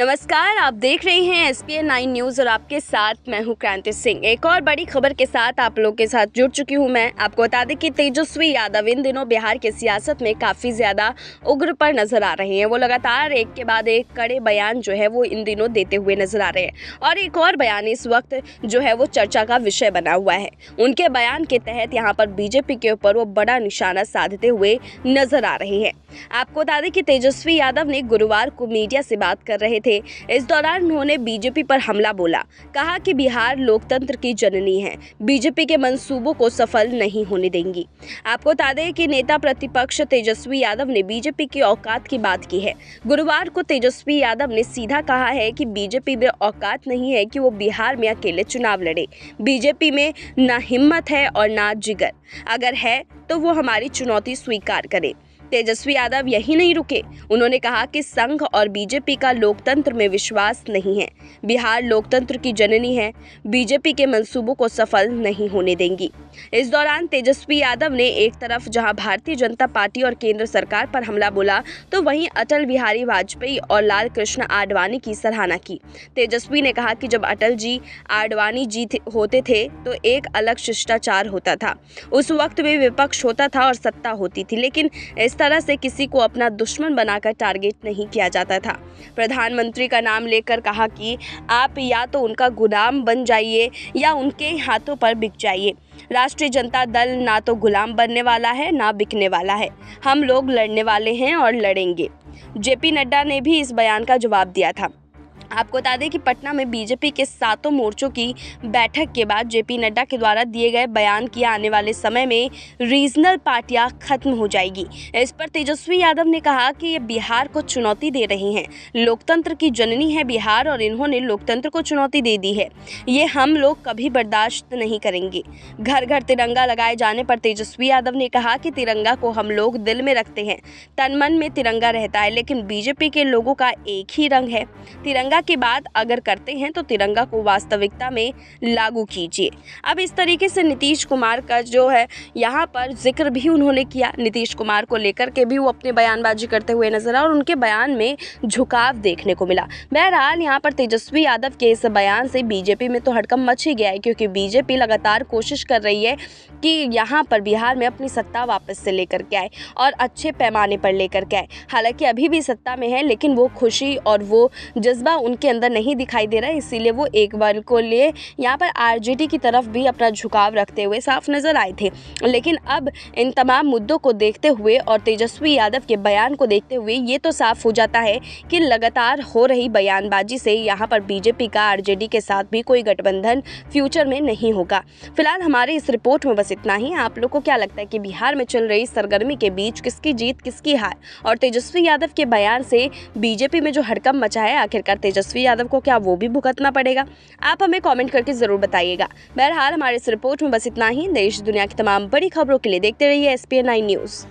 नमस्कार आप देख रहे हैं एस पी नाइन न्यूज़ और आपके साथ मैं हूं क्रांति सिंह एक और बड़ी खबर के साथ आप लोगों के साथ जुड़ चुकी हूं मैं आपको बता दें कि तेजस्वी यादव इन दिनों बिहार की सियासत में काफ़ी ज़्यादा उग्र पर नज़र आ रहे हैं वो लगातार एक के बाद एक कड़े बयान जो है वो इन दिनों देते हुए नज़र आ रहे हैं और एक और बयान इस वक्त जो है वो चर्चा का विषय बना हुआ है उनके बयान के तहत यहाँ पर बीजेपी के ऊपर वो बड़ा निशाना साधते हुए नजर आ रहे हैं आपको बता दें कि तेजस्वी यादव ने गुरुवार को मीडिया से बात कर रहे थे थे इस दौरान उन्होंने बीजेपी पर हमला बोला कहा कि बिहार लोकतंत्र की जननी है बीजेपी के मंसूबों को सफल नहीं होने देंगी आपको बता दें कि नेता प्रतिपक्ष तेजस्वी यादव ने बीजेपी की औकात की बात की है गुरुवार को तेजस्वी यादव ने सीधा कहा है कि बीजेपी में औकात नहीं है कि वो बिहार में अकेले चुनाव लड़े बीजेपी में ना हिम्मत है और ना जिगर अगर है तो वो हमारी चुनौती स्वीकार करें तेजस्वी यादव यही नहीं रुके उन्होंने कहा कि संघ और बीजेपी का लोकतंत्र में विश्वास नहीं है बिहार लोकतंत्र की जननी है बीजेपी के मंसूबों को सफल नहीं होने देंगी इस दौरान तेजस्वी यादव ने एक तरफ जहां भारतीय जनता पार्टी और केंद्र सरकार पर हमला बोला तो वहीं अटल बिहारी वाजपेयी और लाल कृष्ण आडवाणी की सराहना की तेजस्वी ने कहा कि जब अटल जी आडवाणी जी होते थे तो एक अलग शिष्टाचार होता था उस वक्त में विपक्ष होता था और सत्ता होती थी लेकिन इस तरह से किसी को अपना दुश्मन बनाकर टारगेट नहीं किया जाता था प्रधानमंत्री का नाम लेकर कहा कि आप या तो उनका गुलाम बन जाइए या उनके हाथों पर बिक जाइए राष्ट्रीय जनता दल ना तो गुलाम बनने वाला है ना बिकने वाला है हम लोग लड़ने वाले हैं और लड़ेंगे जेपी नड्डा ने भी इस बयान का जवाब दिया था आपको बता दें कि पटना में बीजेपी के सातों मोर्चों की बैठक के बाद जेपी नड्डा के द्वारा दिए गए बयान की आने वाले समय में रीजनल पार्टियां खत्म हो जाएगी इस पर तेजस्वी यादव ने कहा कि ये बिहार को चुनौती दे रहे हैं लोकतंत्र की जननी है बिहार और इन्होंने लोकतंत्र को चुनौती दे दी है ये हम लोग कभी बर्दाश्त नहीं करेंगे घर घर तिरंगा लगाए जाने पर तेजस्वी यादव ने कहा कि तिरंगा को हम लोग दिल में रखते हैं तन मन में तिरंगा रहता है लेकिन बीजेपी के लोगों का एक ही रंग है तिरंगा तिरंगा के बाद अगर करते हैं तो तिरंगा को वास्तविकता में लागू कीजिए अब इस तरीके से नीतीश कुमार का जो है यहाँ पर जिक्र भी उन्होंने किया नीतीश कुमार को लेकर के भी वो अपने बयानबाजी करते हुए नजर आए और उनके बयान में झुकाव देखने को मिला बहरहाल यहाँ पर तेजस्वी यादव के इस बयान से बीजेपी में तो हड़कम मच ही गया है क्योंकि बीजेपी लगातार कोशिश कर रही है कि यहाँ पर बिहार में अपनी सत्ता वापस से लेकर के आए और अच्छे पैमाने पर लेकर के आए हालांकि अभी भी सत्ता में है लेकिन वो खुशी और वो जज्बा उनके अंदर नहीं दिखाई दे रहा है इसीलिए वो एक बार को लिए यहाँ पर आरजेडी की तरफ भी अपना झुकाव रखते हुए साफ नज़र आए थे लेकिन अब इन तमाम मुद्दों को देखते हुए और तेजस्वी यादव के बयान को देखते हुए ये तो साफ हो जाता है कि लगातार हो रही बयानबाजी से यहाँ पर बीजेपी का आरजेडी के साथ भी कोई गठबंधन फ्यूचर में नहीं होगा फिलहाल हमारे इस रिपोर्ट में बस इतना ही आप लोग को क्या लगता है कि बिहार में चल रही सरगर्मी के बीच किसकी जीत किसकी हार और तेजस्वी यादव के बयान से बीजेपी में जो हड़कम मचा है आखिरकार तेजस्वी तेजस्वी यादव को क्या वो भी भुगतना पड़ेगा आप हमें कॉमेंट करके ज़रूर बताइएगा बहरहाल हमारे इस रिपोर्ट में बस इतना ही देश दुनिया की तमाम बड़ी खबरों के लिए देखते रहिए एस न्यूज़